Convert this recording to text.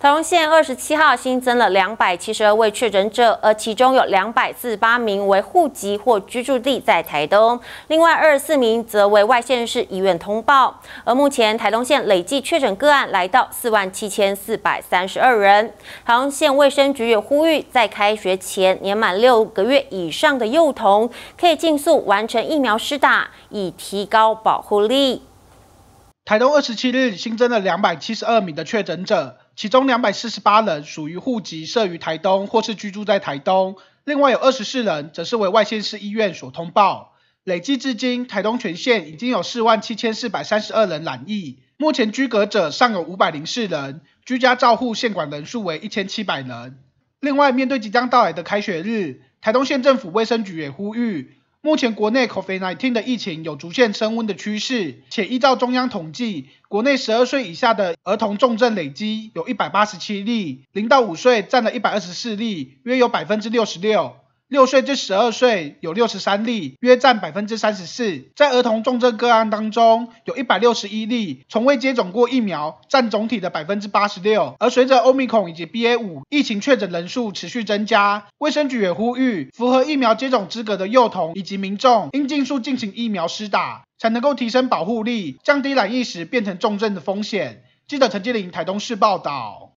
台东县二十七号新增了两百七十二位确诊者，而其中有两百四十八名为户籍或居住地在台东，另外二十四名则为外县市医院通报。而目前台东县累计确诊个案来到四万七千四百三十二人。台东县卫生局也呼吁，在开学前年满六个月以上的幼童，可以尽速完成疫苗施打，以提高保护力。台东二十七日新增了两百七十二名的确诊者。其中两百四十八人属于户籍设于台东或是居住在台东，另外有二十四人则是为外县市医院所通报。累计至今，台东全县已经有四万七千四百三十二人染疫，目前居隔者尚有五百零四人，居家照护现管人数为一千七百人。另外，面对即将到来的开学日，台东县政府卫生局也呼吁。目前国内 COVID-19 的疫情有逐渐升温的趋势，且依照中央统计，国内十二岁以下的儿童重症累积有一百八十七例，零到五岁占了一百二十四例，约有百分之六十六。六岁至十二岁有六十三例，约占百分之三十四。在儿童重症个案当中，有一百六十一例从未接种过疫苗，占总体的百分之八十六。而随着欧米孔以及 BA 五疫情确诊人数持续增加，卫生局也呼吁符合疫苗接种资格的幼童以及民众应尽速进行疫苗施打，才能够提升保护力，降低染疫时变成重症的风险。记者陈季玲台东市报道。